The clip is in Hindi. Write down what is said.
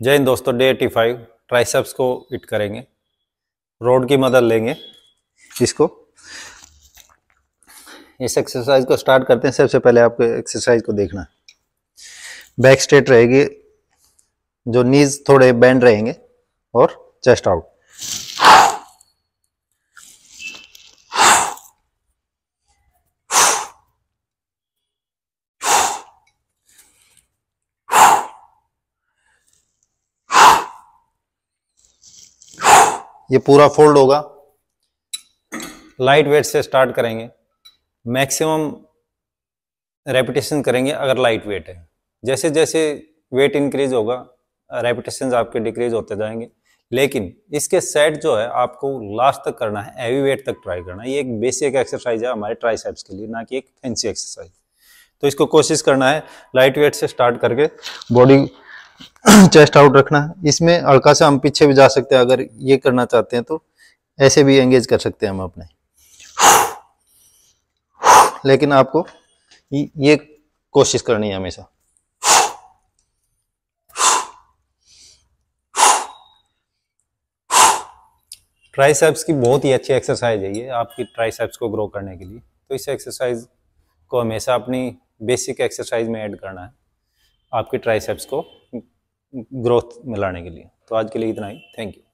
जय हिंद दोस्तों डे एटी फाइव ट्राइसेप्स को इट करेंगे रोड की मदद लेंगे इसको इस एक्सरसाइज को स्टार्ट करते हैं सबसे पहले आपको एक्सरसाइज को देखना बैक स्ट्रेट रहेगी जो नीज थोड़े बैंड रहेंगे और चेस्ट आउट ये पूरा फोल्ड होगा लाइट वेट से स्टार्ट करेंगे मैक्सिमम रेपिटेशन करेंगे अगर लाइट वेट है जैसे जैसे वेट इंक्रीज होगा रेपिटेशन आपके डिक्रीज होते जाएंगे लेकिन इसके सेट जो है आपको लास्ट तक करना है हैवी वेट तक ट्राई करना है ये एक बेसिक एक्सरसाइज है हमारे ट्राइसेप्स के लिए ना कि एक फैंसी एक्सरसाइज तो इसको कोशिश करना है लाइट वेट से स्टार्ट करके बॉडी चेस्ट आउट रखना है इसमें हल्का से हम पीछे भी जा सकते हैं अगर ये करना चाहते हैं तो ऐसे भी एंगेज कर सकते हैं हम अपने लेकिन आपको ये कोशिश करनी है हमेशा ट्राइसेप्स की बहुत ही अच्छी एक्सरसाइज है ये आपकी ट्राइसेप्स को ग्रो करने के लिए तो इस एक्सरसाइज को हमेशा अपनी बेसिक एक्सरसाइज में ऐड करना है आपके ट्राइसेप्स को ग्रोथ मिलाने के लिए तो आज के लिए इतना ही थैंक यू